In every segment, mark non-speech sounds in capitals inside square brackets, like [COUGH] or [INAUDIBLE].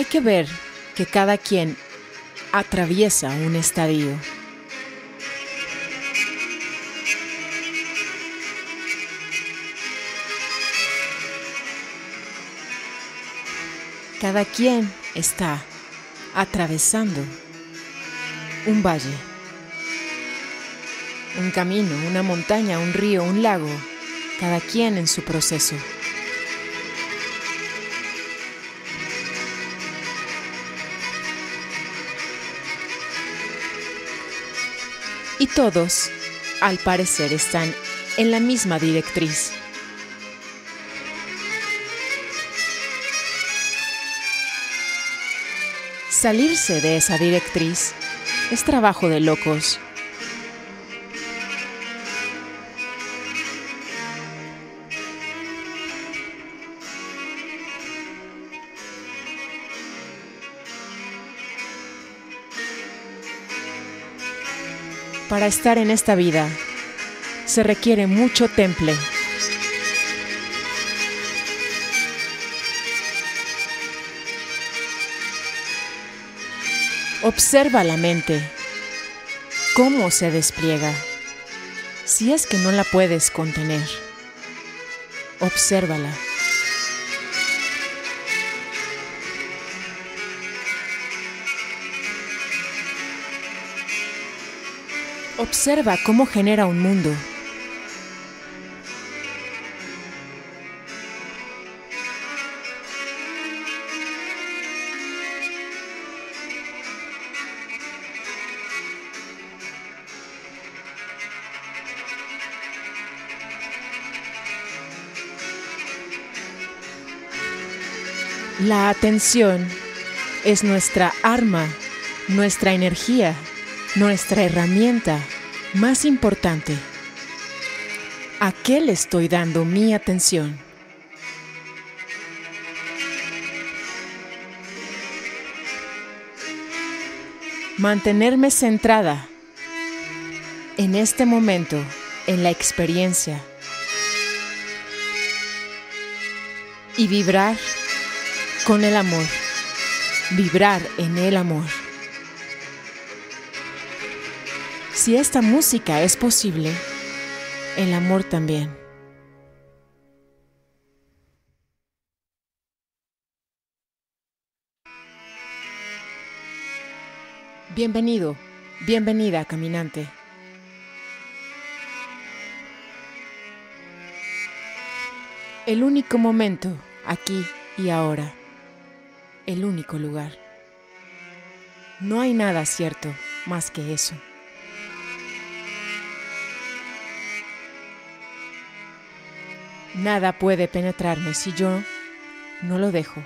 Hay que ver que cada quien atraviesa un estadio. Cada quien está atravesando un valle, un camino, una montaña, un río, un lago, cada quien en su proceso. y todos, al parecer, están en la misma directriz. Salirse de esa directriz es trabajo de locos. Para estar en esta vida se requiere mucho temple. Observa la mente, cómo se despliega, si es que no la puedes contener. Obsérvala. Observa cómo genera un mundo. La atención es nuestra arma, nuestra energía nuestra herramienta más importante. ¿A qué le estoy dando mi atención? Mantenerme centrada en este momento, en la experiencia. Y vibrar con el amor. Vibrar en el amor. Si esta música es posible, el amor también. Bienvenido, bienvenida, caminante. El único momento, aquí y ahora. El único lugar. No hay nada cierto más que eso. Nada puede penetrarme si yo no lo dejo.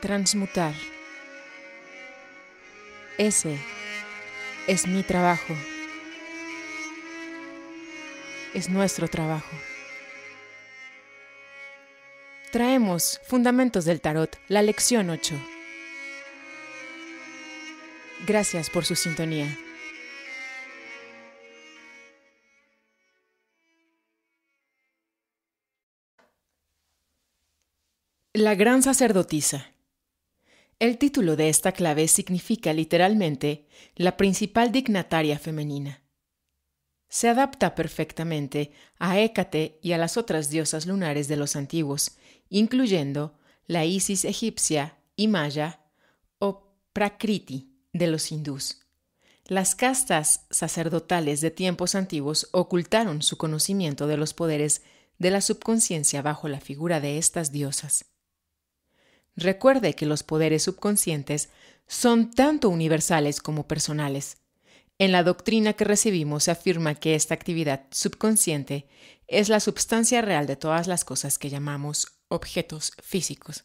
Transmutar. Ese es mi trabajo. Es nuestro trabajo. Traemos Fundamentos del Tarot, la lección 8. Gracias por su sintonía. La gran sacerdotisa. El título de esta clave significa literalmente la principal dignataria femenina. Se adapta perfectamente a Hécate y a las otras diosas lunares de los antiguos, incluyendo la Isis egipcia y maya o Prakriti de los hindús. Las castas sacerdotales de tiempos antiguos ocultaron su conocimiento de los poderes de la subconsciencia bajo la figura de estas diosas. Recuerde que los poderes subconscientes son tanto universales como personales. En la doctrina que recibimos se afirma que esta actividad subconsciente es la substancia real de todas las cosas que llamamos objetos físicos.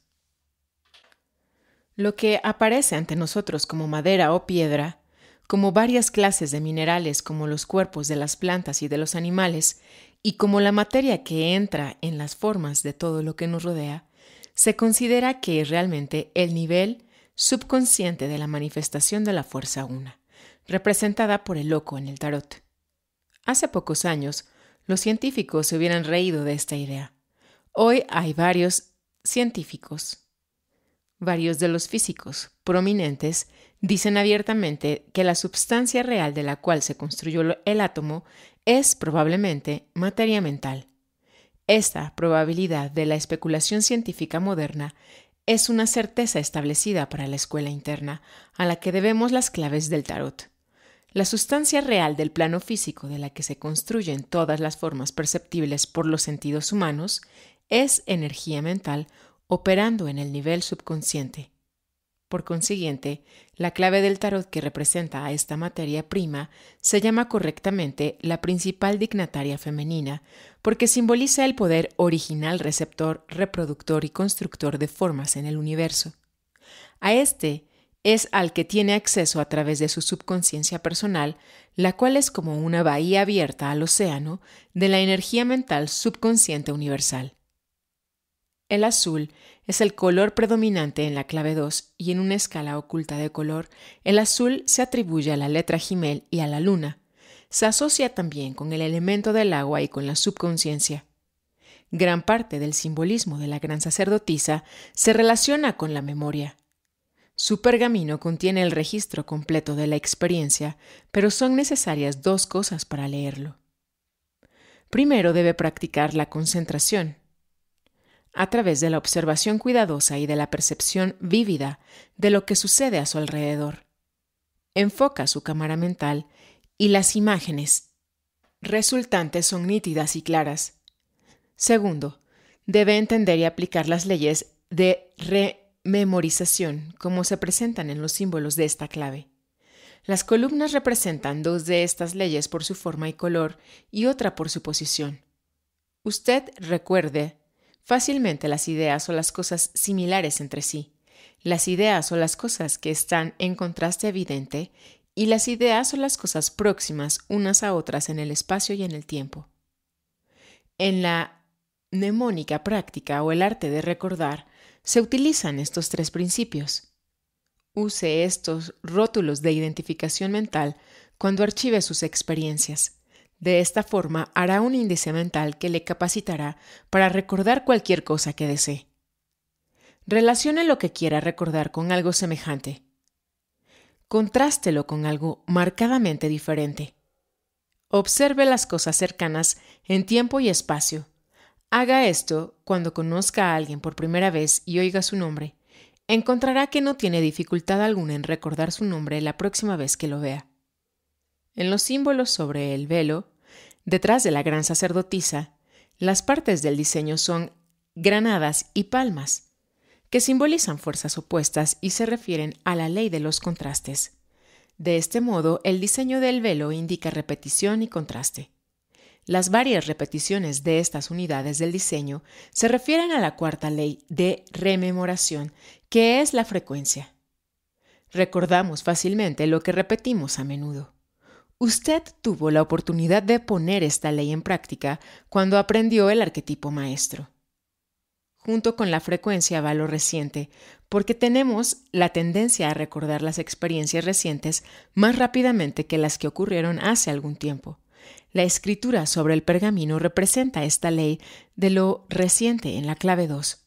Lo que aparece ante nosotros como madera o piedra, como varias clases de minerales como los cuerpos de las plantas y de los animales, y como la materia que entra en las formas de todo lo que nos rodea, se considera que es realmente el nivel subconsciente de la manifestación de la fuerza una, representada por el loco en el tarot. Hace pocos años, los científicos se hubieran reído de esta idea. Hoy hay varios científicos, varios de los físicos prominentes, dicen abiertamente que la substancia real de la cual se construyó el átomo es probablemente materia mental esta probabilidad de la especulación científica moderna es una certeza establecida para la escuela interna, a la que debemos las claves del tarot. La sustancia real del plano físico de la que se construyen todas las formas perceptibles por los sentidos humanos es energía mental operando en el nivel subconsciente. Por consiguiente, la clave del tarot que representa a esta materia prima se llama correctamente la principal dignataria femenina, porque simboliza el poder original receptor, reproductor y constructor de formas en el universo. A este es al que tiene acceso a través de su subconsciencia personal, la cual es como una bahía abierta al océano de la energía mental subconsciente universal. El azul es el color predominante en la clave 2 y en una escala oculta de color, el azul se atribuye a la letra Jimel y a la luna. Se asocia también con el elemento del agua y con la subconsciencia. Gran parte del simbolismo de la gran sacerdotisa se relaciona con la memoria. Su pergamino contiene el registro completo de la experiencia, pero son necesarias dos cosas para leerlo. Primero debe practicar la concentración, a través de la observación cuidadosa y de la percepción vívida de lo que sucede a su alrededor. Enfoca su cámara mental y las imágenes resultantes son nítidas y claras. Segundo, debe entender y aplicar las leyes de rememorización como se presentan en los símbolos de esta clave. Las columnas representan dos de estas leyes por su forma y color y otra por su posición. Usted recuerde fácilmente las ideas o las cosas similares entre sí, las ideas o las cosas que están en contraste evidente y las ideas o las cosas próximas unas a otras en el espacio y en el tiempo. En la mnemónica práctica o el arte de recordar se utilizan estos tres principios. Use estos rótulos de identificación mental cuando archive sus experiencias. De esta forma hará un índice mental que le capacitará para recordar cualquier cosa que desee. Relacione lo que quiera recordar con algo semejante. Contrástelo con algo marcadamente diferente. Observe las cosas cercanas en tiempo y espacio. Haga esto cuando conozca a alguien por primera vez y oiga su nombre. Encontrará que no tiene dificultad alguna en recordar su nombre la próxima vez que lo vea. En los símbolos sobre el velo, detrás de la gran sacerdotisa, las partes del diseño son granadas y palmas, que simbolizan fuerzas opuestas y se refieren a la ley de los contrastes. De este modo, el diseño del velo indica repetición y contraste. Las varias repeticiones de estas unidades del diseño se refieren a la cuarta ley de rememoración, que es la frecuencia. Recordamos fácilmente lo que repetimos a menudo. Usted tuvo la oportunidad de poner esta ley en práctica cuando aprendió el arquetipo maestro. Junto con la frecuencia va lo reciente, porque tenemos la tendencia a recordar las experiencias recientes más rápidamente que las que ocurrieron hace algún tiempo. La escritura sobre el pergamino representa esta ley de lo reciente en la clave 2.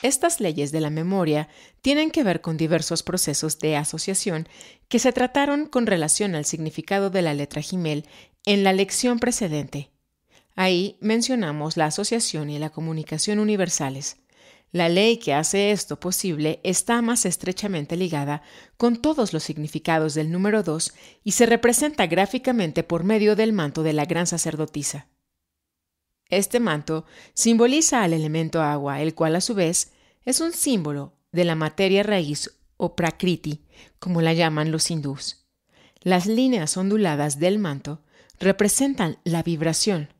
Estas leyes de la memoria tienen que ver con diversos procesos de asociación que se trataron con relación al significado de la letra Gimel en la lección precedente. Ahí mencionamos la asociación y la comunicación universales. La ley que hace esto posible está más estrechamente ligada con todos los significados del número 2 y se representa gráficamente por medio del manto de la gran sacerdotisa. Este manto simboliza al elemento agua, el cual a su vez es un símbolo de la materia raíz o prakriti, como la llaman los hindús. Las líneas onduladas del manto representan la vibración.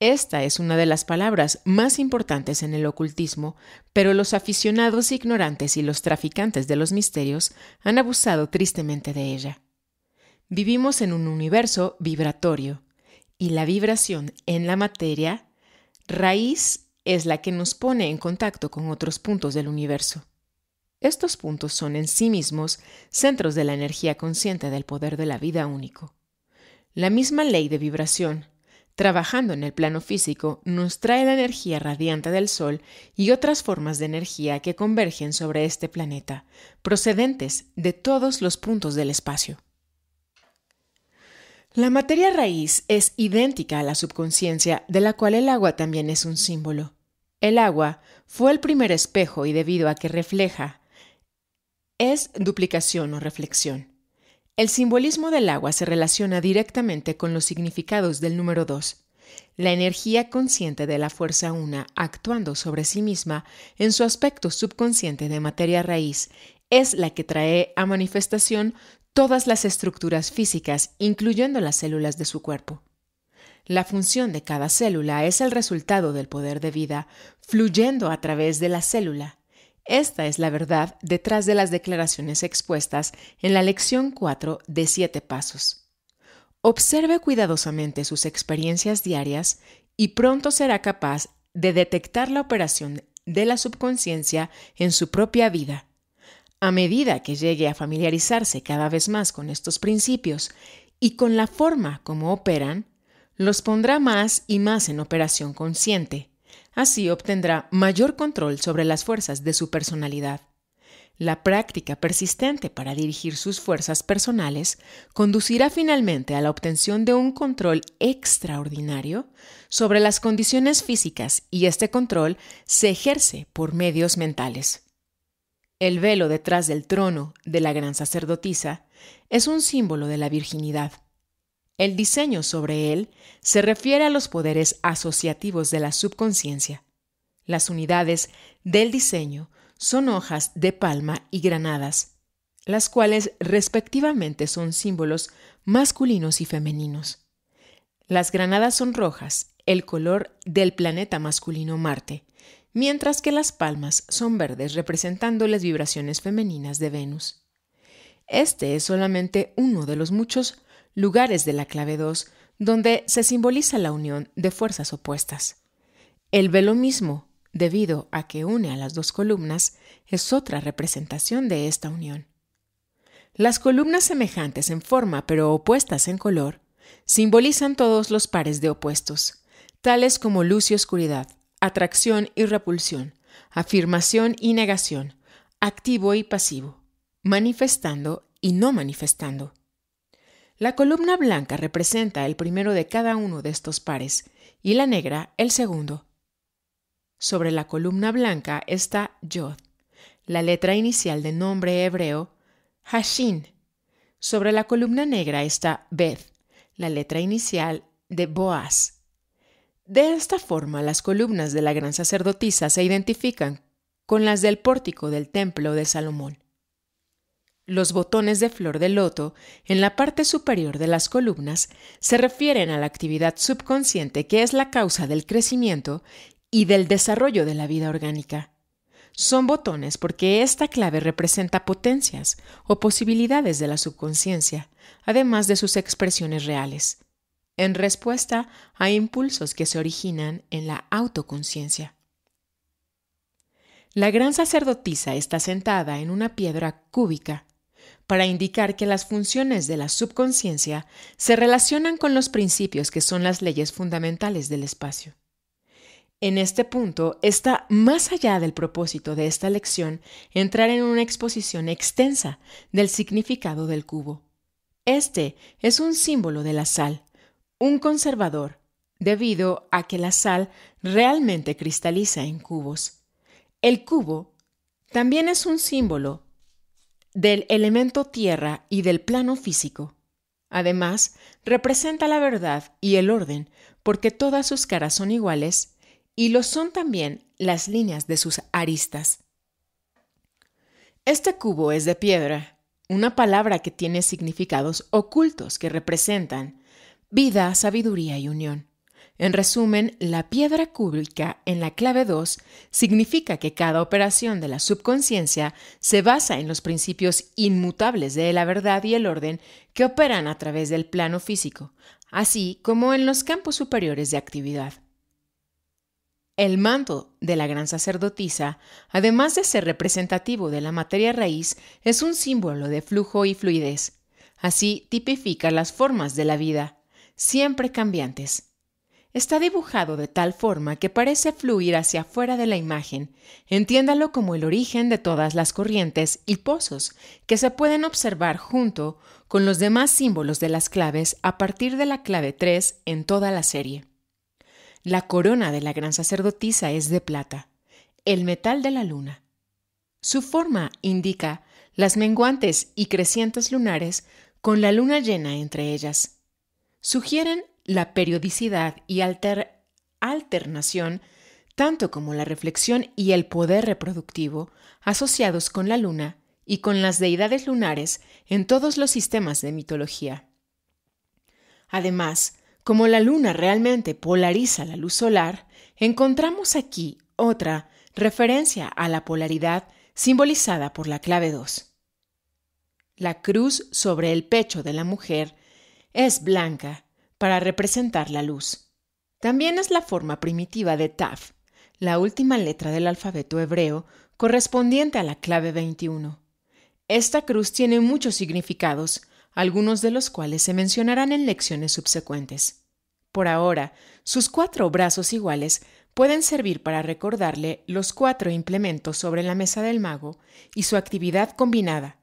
Esta es una de las palabras más importantes en el ocultismo, pero los aficionados ignorantes y los traficantes de los misterios han abusado tristemente de ella. Vivimos en un universo vibratorio, y la vibración en la materia, raíz es la que nos pone en contacto con otros puntos del universo. Estos puntos son en sí mismos centros de la energía consciente del poder de la vida único. La misma ley de vibración, trabajando en el plano físico, nos trae la energía radiante del Sol y otras formas de energía que convergen sobre este planeta, procedentes de todos los puntos del espacio. La materia raíz es idéntica a la subconsciencia, de la cual el agua también es un símbolo. El agua fue el primer espejo y debido a que refleja, es duplicación o reflexión. El simbolismo del agua se relaciona directamente con los significados del número 2, la energía consciente de la fuerza una actuando sobre sí misma en su aspecto subconsciente de materia raíz es la que trae a manifestación todas las estructuras físicas, incluyendo las células de su cuerpo. La función de cada célula es el resultado del poder de vida fluyendo a través de la célula. Esta es la verdad detrás de las declaraciones expuestas en la lección 4 de 7 pasos. Observe cuidadosamente sus experiencias diarias y pronto será capaz de detectar la operación de la subconsciencia en su propia vida a medida que llegue a familiarizarse cada vez más con estos principios y con la forma como operan, los pondrá más y más en operación consciente. Así obtendrá mayor control sobre las fuerzas de su personalidad. La práctica persistente para dirigir sus fuerzas personales conducirá finalmente a la obtención de un control extraordinario sobre las condiciones físicas y este control se ejerce por medios mentales. El velo detrás del trono de la gran sacerdotisa es un símbolo de la virginidad. El diseño sobre él se refiere a los poderes asociativos de la subconsciencia. Las unidades del diseño son hojas de palma y granadas, las cuales respectivamente son símbolos masculinos y femeninos. Las granadas son rojas, el color del planeta masculino Marte, mientras que las palmas son verdes representando las vibraciones femeninas de Venus. Este es solamente uno de los muchos lugares de la clave 2 donde se simboliza la unión de fuerzas opuestas. El velo mismo, debido a que une a las dos columnas, es otra representación de esta unión. Las columnas semejantes en forma pero opuestas en color simbolizan todos los pares de opuestos, tales como luz y oscuridad, atracción y repulsión, afirmación y negación, activo y pasivo, manifestando y no manifestando. La columna blanca representa el primero de cada uno de estos pares y la negra el segundo. Sobre la columna blanca está Yod, la letra inicial de nombre hebreo Hashin. Sobre la columna negra está Beth, la letra inicial de Boaz. De esta forma, las columnas de la gran sacerdotisa se identifican con las del pórtico del templo de Salomón. Los botones de flor de loto en la parte superior de las columnas se refieren a la actividad subconsciente que es la causa del crecimiento y del desarrollo de la vida orgánica. Son botones porque esta clave representa potencias o posibilidades de la subconsciencia, además de sus expresiones reales, en respuesta a impulsos que se originan en la autoconciencia. La gran sacerdotisa está sentada en una piedra cúbica para indicar que las funciones de la subconsciencia se relacionan con los principios que son las leyes fundamentales del espacio. En este punto está más allá del propósito de esta lección entrar en una exposición extensa del significado del cubo. Este es un símbolo de la sal, un conservador, debido a que la sal realmente cristaliza en cubos. El cubo también es un símbolo del elemento tierra y del plano físico. Además, representa la verdad y el orden, porque todas sus caras son iguales y lo son también las líneas de sus aristas. Este cubo es de piedra, una palabra que tiene significados ocultos que representan vida, sabiduría y unión. En resumen, la piedra cúbica en la clave 2 significa que cada operación de la subconsciencia se basa en los principios inmutables de la verdad y el orden que operan a través del plano físico, así como en los campos superiores de actividad. El manto de la gran sacerdotisa, además de ser representativo de la materia raíz, es un símbolo de flujo y fluidez. Así tipifica las formas de la vida, siempre cambiantes. Está dibujado de tal forma que parece fluir hacia afuera de la imagen. Entiéndalo como el origen de todas las corrientes y pozos que se pueden observar junto con los demás símbolos de las claves a partir de la clave 3 en toda la serie. La corona de la gran sacerdotisa es de plata, el metal de la luna. Su forma indica las menguantes y crecientes lunares con la luna llena entre ellas sugieren la periodicidad y alternación, tanto como la reflexión y el poder reproductivo, asociados con la luna y con las deidades lunares en todos los sistemas de mitología. Además, como la luna realmente polariza la luz solar, encontramos aquí otra referencia a la polaridad simbolizada por la clave 2. La cruz sobre el pecho de la mujer es blanca, para representar la luz. También es la forma primitiva de Taf, la última letra del alfabeto hebreo correspondiente a la clave 21. Esta cruz tiene muchos significados, algunos de los cuales se mencionarán en lecciones subsecuentes. Por ahora, sus cuatro brazos iguales pueden servir para recordarle los cuatro implementos sobre la mesa del mago y su actividad combinada,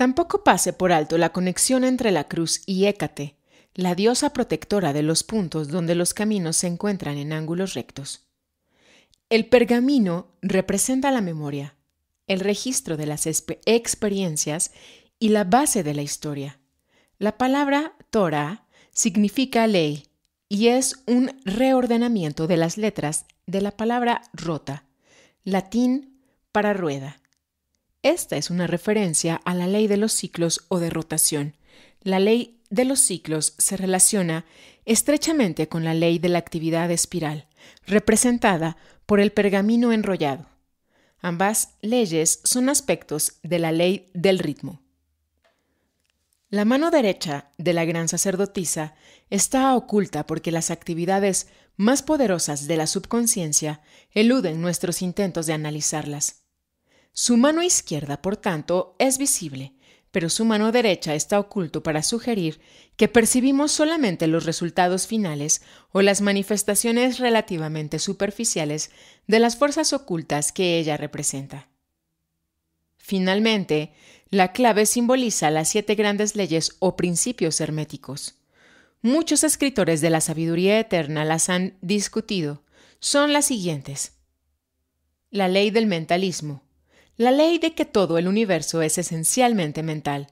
Tampoco pase por alto la conexión entre la cruz y Hécate, la diosa protectora de los puntos donde los caminos se encuentran en ángulos rectos. El pergamino representa la memoria, el registro de las experiencias y la base de la historia. La palabra Torah significa ley y es un reordenamiento de las letras de la palabra rota, latín para rueda. Esta es una referencia a la ley de los ciclos o de rotación. La ley de los ciclos se relaciona estrechamente con la ley de la actividad espiral, representada por el pergamino enrollado. Ambas leyes son aspectos de la ley del ritmo. La mano derecha de la gran sacerdotisa está oculta porque las actividades más poderosas de la subconsciencia eluden nuestros intentos de analizarlas. Su mano izquierda, por tanto, es visible, pero su mano derecha está oculto para sugerir que percibimos solamente los resultados finales o las manifestaciones relativamente superficiales de las fuerzas ocultas que ella representa. Finalmente, la clave simboliza las siete grandes leyes o principios herméticos. Muchos escritores de la sabiduría eterna las han discutido. Son las siguientes. La ley del mentalismo, la ley de que todo el universo es esencialmente mental.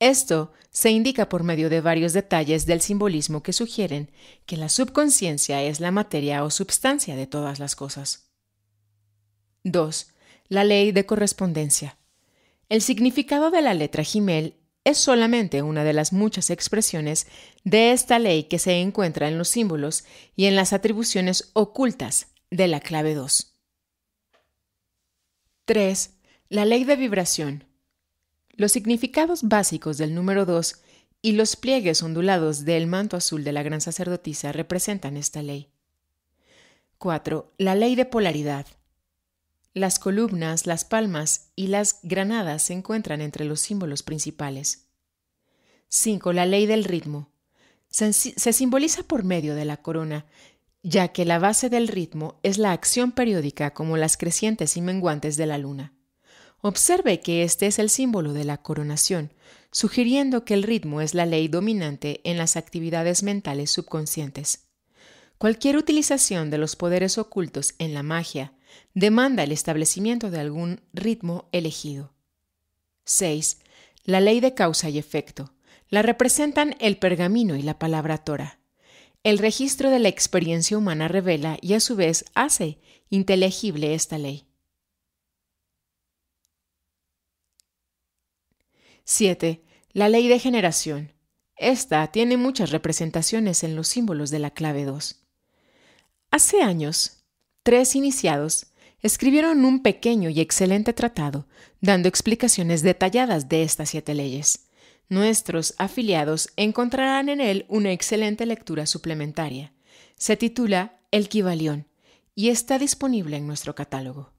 Esto se indica por medio de varios detalles del simbolismo que sugieren que la subconsciencia es la materia o substancia de todas las cosas. 2. La ley de correspondencia. El significado de la letra Gimel es solamente una de las muchas expresiones de esta ley que se encuentra en los símbolos y en las atribuciones ocultas de la clave 2. 3. La ley de vibración. Los significados básicos del número 2 y los pliegues ondulados del manto azul de la gran sacerdotisa representan esta ley. 4. La ley de polaridad. Las columnas, las palmas y las granadas se encuentran entre los símbolos principales. 5. La ley del ritmo. Se, se simboliza por medio de la corona, ya que la base del ritmo es la acción periódica como las crecientes y menguantes de la luna. Observe que este es el símbolo de la coronación, sugiriendo que el ritmo es la ley dominante en las actividades mentales subconscientes. Cualquier utilización de los poderes ocultos en la magia demanda el establecimiento de algún ritmo elegido. 6. La ley de causa y efecto. La representan el pergamino y la palabra tora. El registro de la experiencia humana revela y a su vez hace inteligible esta ley. 7. La ley de generación. Esta tiene muchas representaciones en los símbolos de la clave 2. Hace años, tres iniciados escribieron un pequeño y excelente tratado dando explicaciones detalladas de estas siete leyes. Nuestros afiliados encontrarán en él una excelente lectura suplementaria. Se titula El Kivalión y está disponible en nuestro catálogo.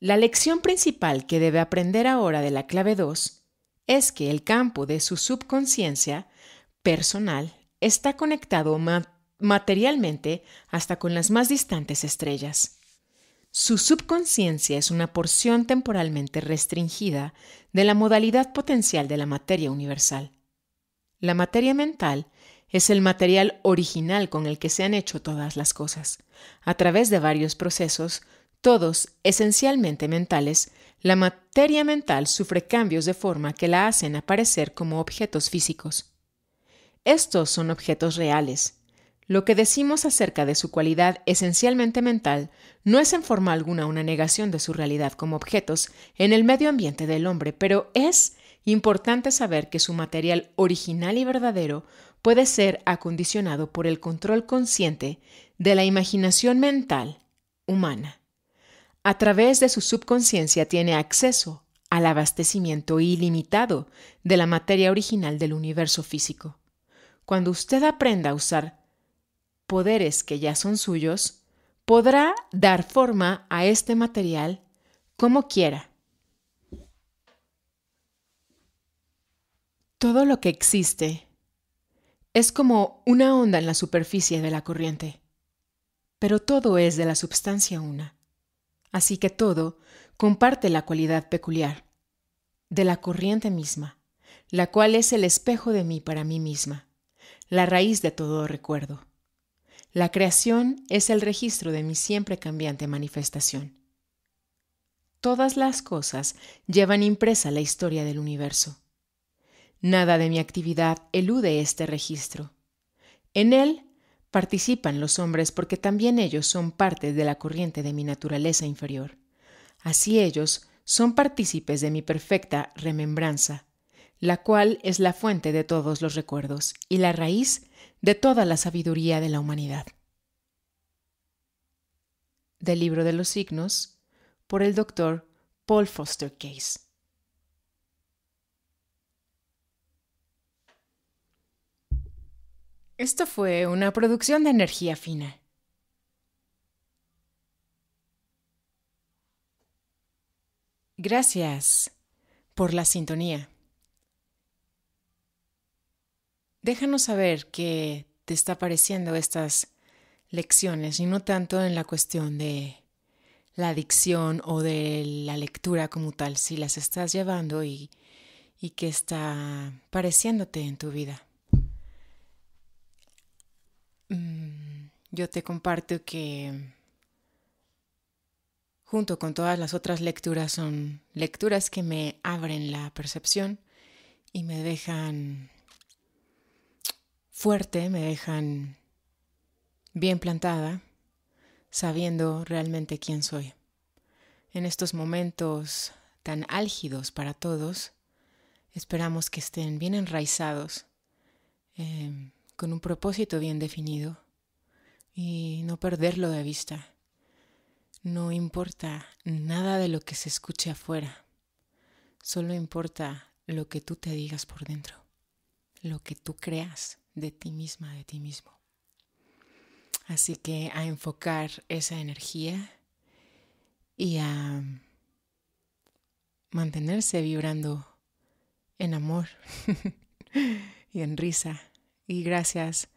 La lección principal que debe aprender ahora de la clave 2 es que el campo de su subconsciencia personal está conectado materialmente hasta con las más distantes estrellas. Su subconsciencia es una porción temporalmente restringida de la modalidad potencial de la materia universal. La materia mental es el material original con el que se han hecho todas las cosas, a través de varios procesos todos esencialmente mentales, la materia mental sufre cambios de forma que la hacen aparecer como objetos físicos. Estos son objetos reales. Lo que decimos acerca de su cualidad esencialmente mental no es en forma alguna una negación de su realidad como objetos en el medio ambiente del hombre, pero es importante saber que su material original y verdadero puede ser acondicionado por el control consciente de la imaginación mental humana. A través de su subconsciencia tiene acceso al abastecimiento ilimitado de la materia original del universo físico. Cuando usted aprenda a usar poderes que ya son suyos, podrá dar forma a este material como quiera. Todo lo que existe es como una onda en la superficie de la corriente, pero todo es de la substancia una. Así que todo comparte la cualidad peculiar de la corriente misma, la cual es el espejo de mí para mí misma, la raíz de todo recuerdo. La creación es el registro de mi siempre cambiante manifestación. Todas las cosas llevan impresa la historia del universo. Nada de mi actividad elude este registro. En él participan los hombres porque también ellos son parte de la corriente de mi naturaleza inferior. Así ellos son partícipes de mi perfecta remembranza, la cual es la fuente de todos los recuerdos y la raíz de toda la sabiduría de la humanidad. Del libro de los signos, por el doctor Paul Foster Case. Esto fue una producción de energía fina. Gracias por la sintonía. Déjanos saber qué te está pareciendo estas lecciones y no tanto en la cuestión de la adicción o de la lectura como tal, si las estás llevando y, y qué está pareciéndote en tu vida. Mm, yo te comparto que junto con todas las otras lecturas son lecturas que me abren la percepción y me dejan fuerte, me dejan bien plantada, sabiendo realmente quién soy. En estos momentos tan álgidos para todos, esperamos que estén bien enraizados. Em, con un propósito bien definido y no perderlo de vista. No importa nada de lo que se escuche afuera, solo importa lo que tú te digas por dentro, lo que tú creas de ti misma, de ti mismo. Así que a enfocar esa energía y a mantenerse vibrando en amor [LAUGHS] y en risa y gracias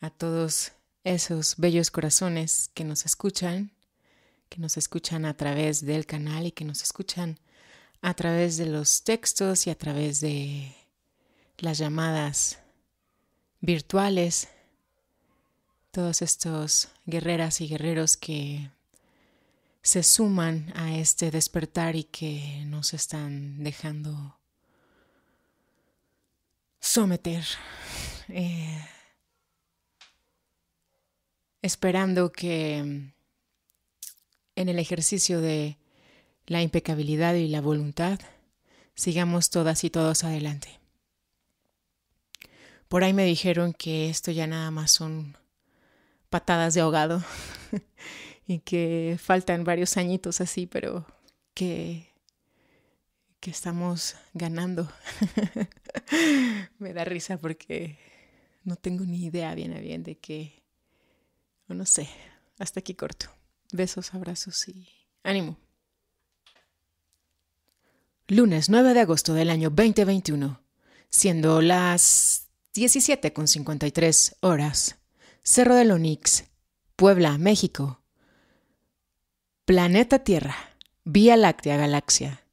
a todos esos bellos corazones que nos escuchan, que nos escuchan a través del canal y que nos escuchan a través de los textos y a través de las llamadas virtuales, todos estos guerreras y guerreros que se suman a este despertar y que nos están dejando someter. Eh, esperando que mm, en el ejercicio de la impecabilidad y la voluntad sigamos todas y todos adelante. Por ahí me dijeron que esto ya nada más son patadas de ahogado [LAUGHS] y que faltan varios añitos así, pero que, que estamos ganando. [LAUGHS] me da risa porque no tengo ni idea bien a bien de qué, no sé, hasta aquí corto. Besos, abrazos y ánimo. Lunes 9 de agosto del año 2021, siendo las 17.53 horas, Cerro del Onix, Puebla, México. Planeta Tierra, Vía Láctea Galaxia.